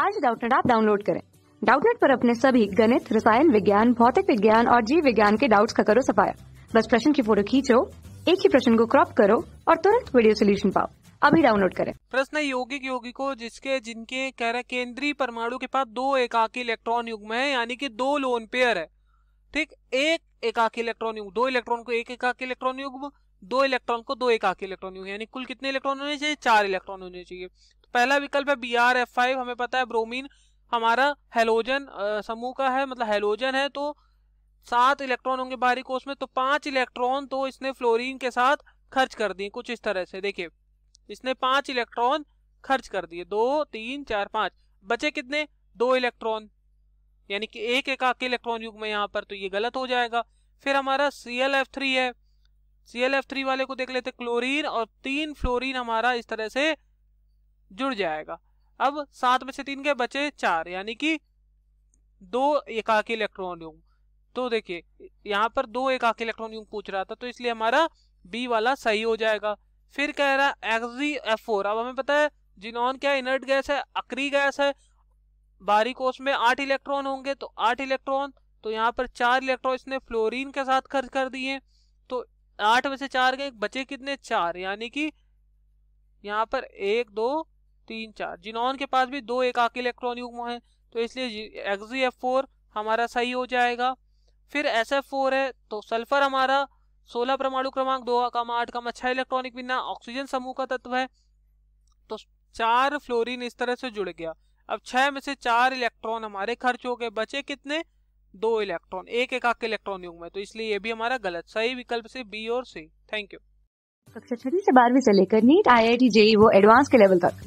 आज डाउटनेट आप डाउनलोड करें डाउटनेट पर अपने सभी गणित रसायन विज्ञान भौतिक विज्ञान और जीव विज्ञान के डाउट्स का करो सफाया बस प्रश्न की फोटो खींचो एक ही प्रश्न को क्रॉप करो और तुरंत वीडियो सोल्यूशन पाओ अभी डाउनलोड करें प्रश्न यौगिक को जिसके जिनके कह रहे केंद्रीय परमाणु के पास दो एकाकी इलेक्ट्रॉन युग्म है यानी कि दो लोन पेयर है ठीक एक एकाकी इलेक्ट्रॉन युग दो इलेक्ट्रॉन को एक एकाकी इलेक्ट्रॉन युग्म दो इलेक्ट्रॉन को दो एकाकी इलेक्ट्रॉन युग यानी कुल कितने इलेक्ट्रॉन होने चाहिए चार इलेक्ट्रॉन होने चाहिए पहला विकल्प है बी आर एफ फाइव हमें पता है ब्रोमीन हमारा हेलोजन समूह का है मतलब हेलोजन है तो सात इलेक्ट्रॉन होंगे बाहरी कोष में तो पांच इलेक्ट्रॉन तो इसने फ्लोरीन के साथ खर्च कर दिए कुछ इस तरह से देखिए इसने पांच इलेक्ट्रॉन खर्च कर दिए दो तीन चार पांच बचे कितने दो इलेक्ट्रॉन यानी कि एक एक आके इलेक्ट्रॉन युग में यहाँ पर तो ये गलत हो जाएगा फिर हमारा सी एल एफ थ्री है सी एल एफ थ्री वाले को देख लेते क्लोरीन और तीन फ्लोरीन हमारा इस तरह से जुड़ जाएगा अब सात में से तीन के बचे चार यानी कि दो एकाकी इलेक्ट्रॉन युग तो देखिए यहाँ पर दो एकाकी इलेक्ट्रॉन युग पूछ रहा था तो इसलिए हमारा बी वाला सही हो जाएगा फिर कह रहा एक्सी एफ फोर अब हमें पता है जिनॉन क्या इनर्ट गैस है अक्री गैस है बारी कोष में आठ इलेक्ट्रॉन होंगे तो आठ इलेक्ट्रॉन तो यहाँ पर चार इलेक्ट्रॉन इसने फ्लोरीन के साथ खर्च कर दिए तो आठ में से चार गए बचे कितने चार यानी कि यहाँ पर एक दो तीन चार जिनोन के पास भी दो एकाकी इलेक्ट्रॉन युग्म है तो इसलिए एक्सी एफ फोर हमारा सही हो जाएगा फिर एस एफ फोर है तो सल्फर हमारा सोलह परमाणु क्रमांक दो का आठ का अच्छा इलेक्ट्रॉनिक बिना ऑक्सीजन समूह का तत्व है तो चार फ्लोरीन इस तरह से जुड़ गया अब छह में से चार इलेक्ट्रॉन हमारे खर्च हो गए बचे कितने दो इलेक्ट्रॉन एक एकाक इलेक्ट्रॉन युग में तो इसलिए ये भी हमारा गलत सही विकल्प से बी और सी थैंक यू कक्षा छठी से बारहवीं से लेकर NEET I I T JEE वो एडवांस के लेवल तक